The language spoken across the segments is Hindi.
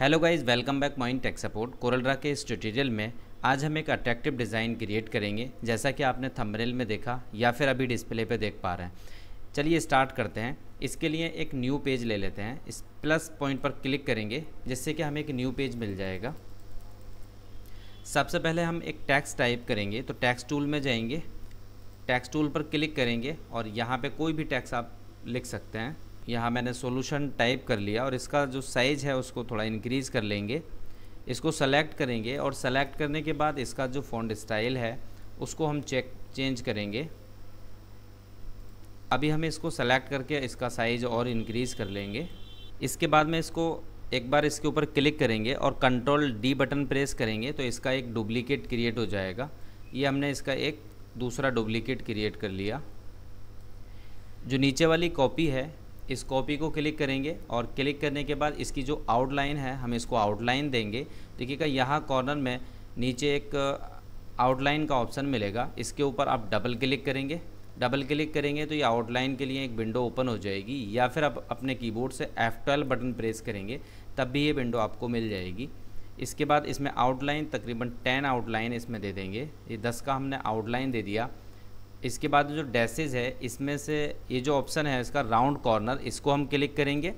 hello guys welcome back Moin tech support CorelDRAW के इस ट्यूटोरियल में आज हम एक अट्रैक्टिव डिज़ाइन क्रिएट करेंगे जैसा कि आपने थंबनेल में देखा या फिर अभी डिस्प्ले पे देख पा रहे हैं चलिए स्टार्ट करते हैं इसके लिए एक न्यू पेज ले लेते हैं इस प्लस पॉइंट पर क्लिक करेंगे जिससे कि हमें एक न्यू पेज मिल जाएगा सबसे पहले हम एक टैक्स टाइप करेंगे तो टैक्स टूल में जाएंगे टैक्स टूल पर क्लिक करेंगे और यहाँ पर कोई भी टैक्स आप लिख सकते हैं यहाँ मैंने सॉल्यूशन टाइप कर लिया और इसका जो साइज़ है उसको थोड़ा इंक्रीज़ कर लेंगे इसको सेलेक्ट करेंगे और सेलेक्ट करने के बाद इसका जो फ़ॉन्ट स्टाइल है उसको हम चेक चेंज करेंगे अभी हम इसको सेलेक्ट करके इसका साइज़ और इंक्रीज़ कर लेंगे इसके बाद में इसको एक बार इसके ऊपर क्लिक करेंगे और कंट्रोल डी बटन प्रेस करेंगे तो इसका एक डुप्लीकेट क्रिएट हो जाएगा ये हमने इसका एक दूसरा डुप्लीकेट क्रिएट कर लिया जो नीचे वाली कॉपी है इस कॉपी को क्लिक करेंगे और क्लिक करने के बाद इसकी जो आउटलाइन है हम इसको आउटलाइन देंगे देखिएगा यहाँ कॉर्नर में नीचे एक आउटलाइन का ऑप्शन मिलेगा इसके ऊपर आप डबल क्लिक करेंगे डबल क्लिक करेंगे तो ये आउटलाइन के लिए एक विंडो ओपन हो जाएगी या फिर आप अपने कीबोर्ड से F12 बटन प्रेस करेंगे तब भी ये विंडो आपको मिल जाएगी इसके बाद इसमें आउटलाइन तकरीबन 10 आउटलाइन इसमें दे देंगे ये 10 का हमने आउटलाइन दे दिया इसके बाद जो डैसेज है इसमें से ये जो ऑप्शन है इसका राउंड कॉर्नर इसको हम क्लिक करेंगे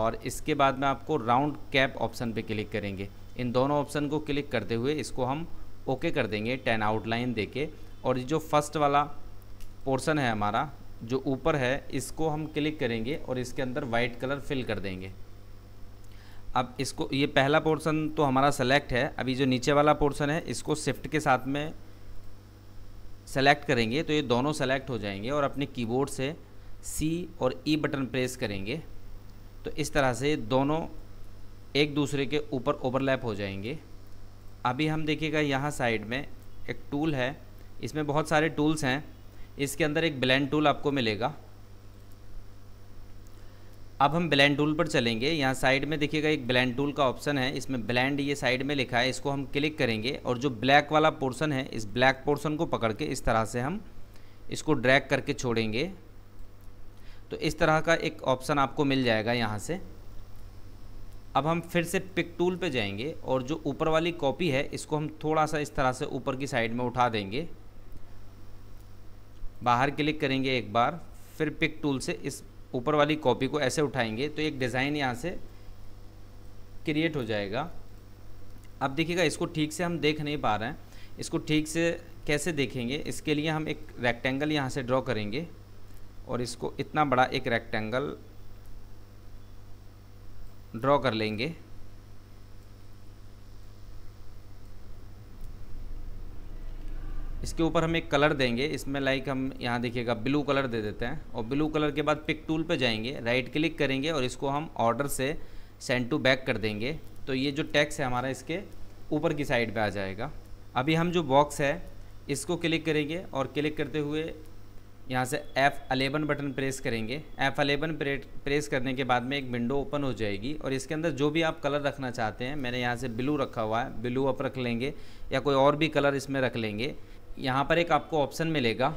और इसके बाद में आपको राउंड कैप ऑप्शन पे क्लिक करेंगे इन दोनों ऑप्शन को क्लिक करते हुए इसको हम ओके कर देंगे टेन आउटलाइन देके और ये जो फर्स्ट वाला पोर्शन है हमारा जो ऊपर है इसको हम क्लिक करेंगे और इसके अंदर वाइट कलर फिल कर देंगे अब इसको ये पहला पोर्शन तो हमारा सेलेक्ट है अभी जो नीचे वाला पोर्शन है इसको शिफ्ट के साथ में सेलेक्ट करेंगे तो ये दोनों सेलेक्ट हो जाएंगे और अपने कीबोर्ड से सी और ई e बटन प्रेस करेंगे तो इस तरह से दोनों एक दूसरे के ऊपर ओवरलैप हो जाएंगे अभी हम देखिएगा यहाँ साइड में एक टूल है इसमें बहुत सारे टूल्स हैं इसके अंदर एक ब्लैंड टूल आपको मिलेगा अब हम ब्लैंड टूल पर चलेंगे यहाँ साइड में देखिएगा एक ब्लैंड टूल का ऑप्शन है इसमें ब्लैंड ये साइड में लिखा है इसको हम क्लिक करेंगे और जो ब्लैक वाला पोर्शन है इस ब्लैक पोर्शन को पकड़ के इस तरह से हम इसको ड्रैग करके छोड़ेंगे तो इस तरह का एक ऑप्शन आपको मिल जाएगा यहाँ से अब हम फिर से पिक टूल पे जाएंगे और जो ऊपर वाली कॉपी है इसको हम थोड़ा सा इस तरह से ऊपर की साइड में उठा देंगे बाहर क्लिक करेंगे एक बार फिर पिक टूल से इस ऊपर वाली कॉपी को ऐसे उठाएंगे तो एक डिज़ाइन यहाँ से क्रिएट हो जाएगा अब देखिएगा इसको ठीक से हम देख नहीं पा रहे हैं इसको ठीक से कैसे देखेंगे इसके लिए हम एक रेक्टेंगल यहाँ से ड्रॉ करेंगे और इसको इतना बड़ा एक रेक्टेंगल ड्रॉ कर लेंगे इसके ऊपर हम एक कलर देंगे इसमें लाइक हम यहाँ देखिएगा ब्लू कलर दे देते हैं और ब्लू कलर के बाद पिक टूल पे जाएंगे राइट क्लिक करेंगे और इसको हम ऑर्डर से सेंड टू बैक कर देंगे तो ये जो टैक्स है हमारा इसके ऊपर की साइड पे आ जाएगा अभी हम जो बॉक्स है इसको क्लिक करेंगे और क्लिक करते हुए यहाँ से एफ़ अलेवन बटन प्रेस करेंगे एफ़ अलेवन प्रेस करने के बाद में एक विंडो ओपन हो जाएगी और इसके अंदर जो भी आप कलर रखना चाहते हैं मैंने यहाँ से ब्लू रखा हुआ है ब्लू आप रख लेंगे या कोई और भी कलर इसमें रख लेंगे यहाँ पर एक आपको ऑप्शन मिलेगा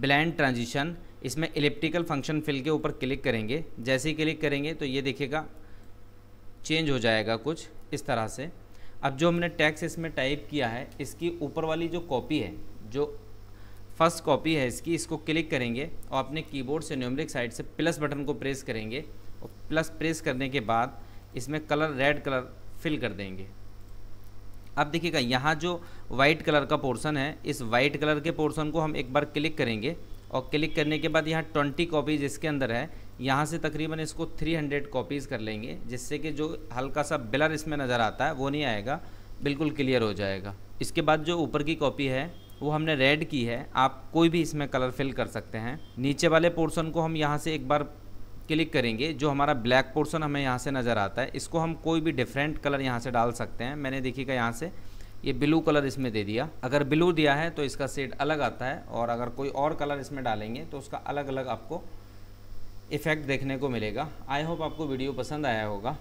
ब्लैंड ट्रांजिशन इसमें इलेप्टिकल फंक्शन फिल के ऊपर क्लिक करेंगे जैसे ही क्लिक करेंगे तो ये देखिएगा चेंज हो जाएगा कुछ इस तरह से अब जो हमने टैक्स इसमें टाइप किया है इसकी ऊपर वाली जो कॉपी है जो फर्स्ट कॉपी है इसकी इसको क्लिक करेंगे और अपने कीबोर्ड से न्यूमरिक साइड से प्लस बटन को प्रेस करेंगे और प्लस प्रेस करने के बाद इसमें कलर रेड कलर फिल कर देंगे अब देखिएगा यहाँ जो वाइट कलर का पोर्सन है इस वाइट कलर के पोर्सन को हम एक बार क्लिक करेंगे और क्लिक करने के बाद यहाँ ट्वेंटी कॉपीज़ इसके अंदर है यहाँ से तकरीबन इसको थ्री हंड्रेड कॉपीज़ कर लेंगे जिससे कि जो हल्का सा बिलर इसमें नज़र आता है वो नहीं आएगा बिल्कुल क्लियर हो जाएगा इसके बाद जो ऊपर की कॉपी है वो हमने रेड की है आप कोई भी इसमें कलर फिल कर सकते हैं नीचे वाले पोर्सन को हम यहाँ से एक बार क्लिक करेंगे जो हमारा ब्लैक पोर्सन हमें यहाँ से नज़र आता है इसको हम कोई भी डिफरेंट कलर यहाँ से डाल सकते हैं मैंने देखिएगा यहाँ से ये ब्लू कलर इसमें दे दिया अगर ब्लू दिया है तो इसका सेड अलग आता है और अगर कोई और कलर इसमें डालेंगे तो उसका अलग अलग आपको इफ़ेक्ट देखने को मिलेगा आई होप आपको वीडियो पसंद आया होगा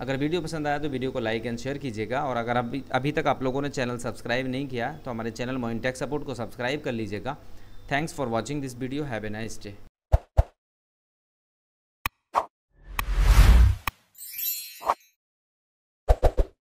अगर वीडियो पसंद आया तो वीडियो को लाइक एंड शेयर कीजिएगा और अगर अभी अभी तक आप लोगों ने चैनल सब्सक्राइब नहीं किया तो हमारे चैनल मोइन टेक सपोर्ट को सब्सक्राइब कर लीजिएगा thanks for watching this video have a nice day